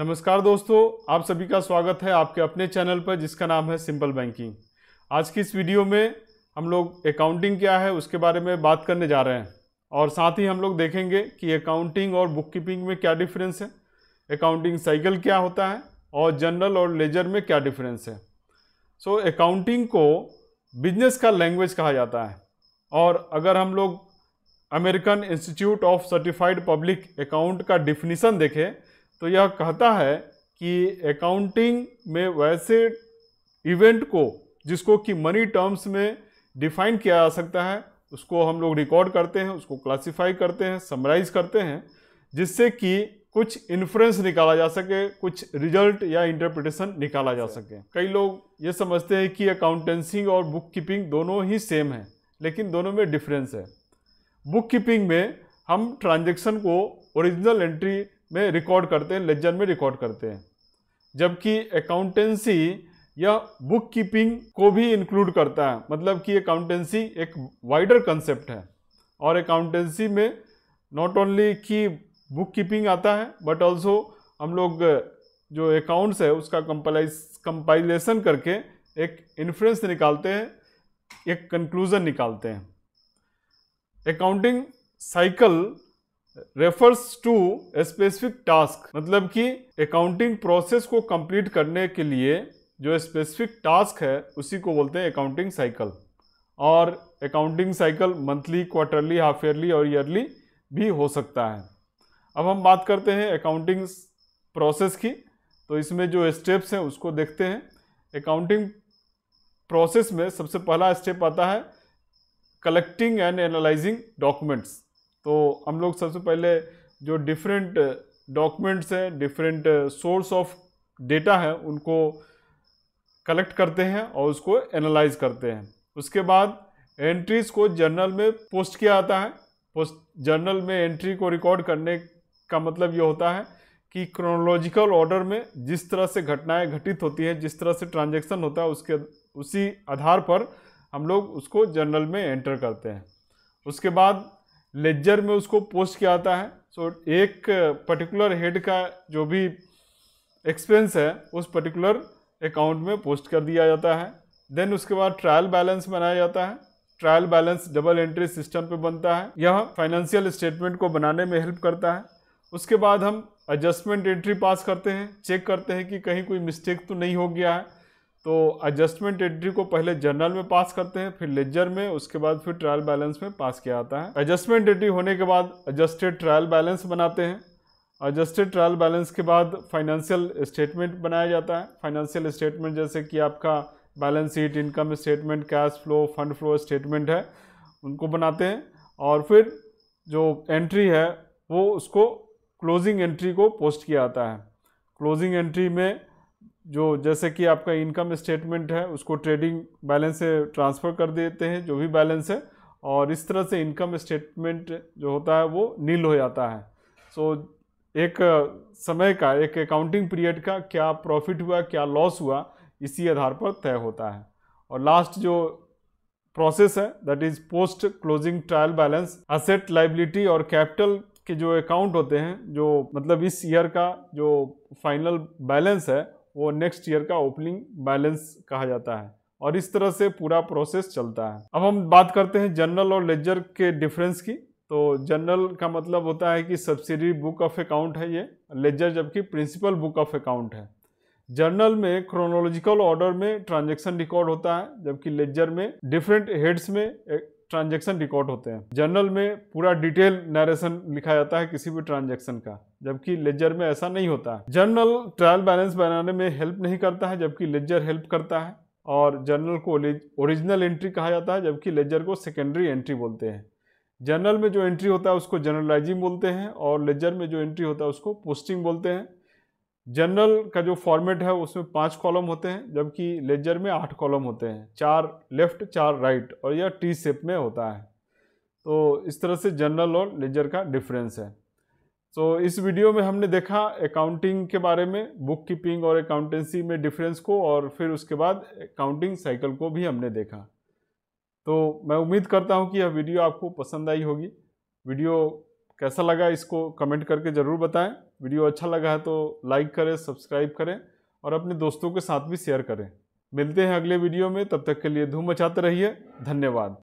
नमस्कार दोस्तों आप सभी का स्वागत है आपके अपने चैनल पर जिसका नाम है सिंपल बैंकिंग आज की इस वीडियो में हम लोग अकाउंटिंग क्या है उसके बारे में बात करने जा रहे हैं और साथ ही हम लोग देखेंगे कि अकाउंटिंग और बुक कीपिंग में क्या डिफरेंस है अकाउंटिंग साइकिल क्या होता है और जनरल और लेजर में क्या डिफरेंस है सो so, अकाउंटिंग को बिजनेस का लैंग्वेज कहा जाता है और अगर हम लोग American Institute of Certified Public account का डिफिनीसन देखें तो यह कहता है कि अकाउंटिंग में वैसे इवेंट को जिसको कि मनी टर्म्स में डिफाइन किया जा सकता है उसको हम लोग रिकॉर्ड करते हैं उसको क्लासिफाई करते हैं समराइज करते हैं जिससे कि कुछ इन्फ्रेंस निकाला जा सके कुछ रिजल्ट या इंटरप्रिटेशन निकाला जा सके कई लोग ये समझते हैं कि अकाउंटेंसिंग और बुक कीपिंग दोनों ही सेम है लेकिन दोनों में डिफरेंस है बुक कीपिंग में हम ट्रांजेक्शन को ओरिजिनल एंट्री में रिकॉर्ड करते हैं लेजर में रिकॉर्ड करते हैं जबकि अकाउंटेंसी या बुक कीपिंग को भी इंक्लूड करता है मतलब कि अकाउंटेंसी एक वाइडर कंसेप्ट है और अकाउंटेंसी में नॉट ओनली कि बुक कीपिंग आता है बट ऑल्सो हम लोग जो अकाउंट्स है उसका कंपलाइज कंपाइलेशन करके एक इन्फ्रेंस निकालते हैं एक कंक्लूज़न निकालते हैं accounting cycle refers to a specific task मतलब कि अकाउंटिंग प्रोसेस को कंप्लीट करने के लिए जो स्पेसिफिक टास्क है उसी को बोलते हैं अकाउंटिंग साइकिल और accounting cycle monthly quarterly half yearly और ईयरली भी हो सकता है अब हम बात करते हैं अकाउंटिंग प्रोसेस की तो इसमें जो स्टेप्स हैं उसको देखते हैं अकाउंटिंग प्रोसेस में सबसे पहला स्टेप आता है कलेक्टिंग एंड एनालाइजिंग डॉक्यूमेंट्स तो हम लोग सबसे पहले जो डिफरेंट डॉक्यूमेंट्स uh, हैं डिफरेंट सोर्स ऑफ डेटा है उनको कलेक्ट करते हैं और उसको एनालाइज करते हैं उसके बाद एंट्रीज को जर्नल में पोस्ट किया जाता है पोस्ट जर्नल में एंट्री को रिकॉर्ड करने का मतलब ये होता है कि क्रोनोलॉजिकल ऑर्डर में जिस तरह से घटनाएं घटित होती हैं जिस तरह से ट्रांजेक्शन होता है उसके उसी आधार पर हम लोग उसको जर्नल में एंटर करते हैं उसके बाद लेजर में उसको पोस्ट किया जाता है सो so, एक पर्टिकुलर हेड का जो भी एक्सपेंस है उस पर्टिकुलर अकाउंट में पोस्ट कर दिया जाता है देन उसके बाद ट्रायल बैलेंस बनाया जाता है trial balance double entry system पे बनता है यह फाइनेंशियल स्टेटमेंट को बनाने में हेल्प करता है उसके बाद हम एडजस्टमेंट एंट्री पास करते हैं चेक करते हैं कि कहीं कोई मिस्टेक तो नहीं हो गया है तो एडजस्टमेंट एंट्री को पहले जर्नल में पास करते हैं फिर लेजर में उसके बाद फिर ट्रायल बैलेंस में पास किया जाता है एडजस्टमेंट एंट्री होने के बाद एडजस्टेड ट्रायल बैलेंस बनाते हैं एडजस्टेड ट्रायल बैलेंस के बाद फाइनेंशियल स्टेटमेंट बनाया जाता है फाइनेंशियल स्टेटमेंट जैसे कि आपका balance sheet income statement cash flow fund flow statement है उनको बनाते हैं और फिर जो एंट्री है वो उसको क्लोजिंग एंट्री को पोस्ट किया जाता है क्लोजिंग एंट्री में जो जैसे कि आपका इनकम स्टेटमेंट है उसको ट्रेडिंग बैलेंस से ट्रांसफ़र कर देते हैं जो भी बैलेंस है और इस तरह से इनकम स्टेटमेंट जो होता है वो नील हो जाता है सो so, एक समय का एक अकाउंटिंग पीरियड का क्या प्रॉफिट हुआ क्या लॉस हुआ इसी आधार पर तय होता है और लास्ट जो प्रोसेस है that is post closing trial balance asset liability और कैपिटल के जो अकाउंट होते हैं जो मतलब इस ईयर का जो फाइनल बैलेंस है वो नेक्स्ट ईयर का ओपनिंग बैलेंस कहा जाता है और इस तरह से पूरा प्रोसेस चलता है अब हम बात करते हैं जनरल और लेजर के डिफरेंस की तो जनरल का मतलब होता है कि सब्सिडी बुक ऑफ अकाउंट है ये लेजर जबकि प्रिंसिपल बुक ऑफ अकाउंट है जर्नल में क्रोनोलॉजिकल ऑर्डर में ट्रांजैक्शन रिकॉर्ड होता है जबकि लेजर में डिफरेंट हेड्स में ट्रांजेक्शन रिकॉर्ड होते हैं जर्नल में पूरा डिटेल नरेशन लिखा जाता है किसी भी ट्रांजेक्शन का जबकि लेजर में ऐसा नहीं होता है जर्नल ट्रायल बैलेंस बनाने में हेल्प नहीं करता है जबकि लेजर हेल्प करता है और जर्नल को ओरिजिनल एंट्री कहा जाता है जबकि लेजर को सेकेंडरी एंट्री बोलते हैं जर्नल में जो एंट्री होता है उसको जर्नलाइजिंग बोलते हैं और लेजर में जो एंट्री होता है उसको पोस्टिंग बोलते हैं जनरल का जो फॉर्मेट है उसमें पांच कॉलम होते हैं जबकि लेजर में आठ कॉलम होते हैं चार लेफ्ट चार राइट और यह टी सेप में होता है तो इस तरह से जनरल और लेजर का डिफरेंस है तो इस वीडियो में हमने देखा अकाउंटिंग के बारे में बुक कीपिंग और अकाउंटेंसी में डिफरेंस को और फिर उसके बाद अकाउंटिंग साइकिल को भी हमने देखा तो मैं उम्मीद करता हूँ कि यह वीडियो आपको पसंद आई होगी वीडियो कैसा लगा इसको कमेंट करके ज़रूर बताएं वीडियो अच्छा लगा है तो लाइक करें सब्सक्राइब करें और अपने दोस्तों के साथ भी शेयर करें मिलते हैं अगले वीडियो में तब तक के लिए धूम मचाते रहिए धन्यवाद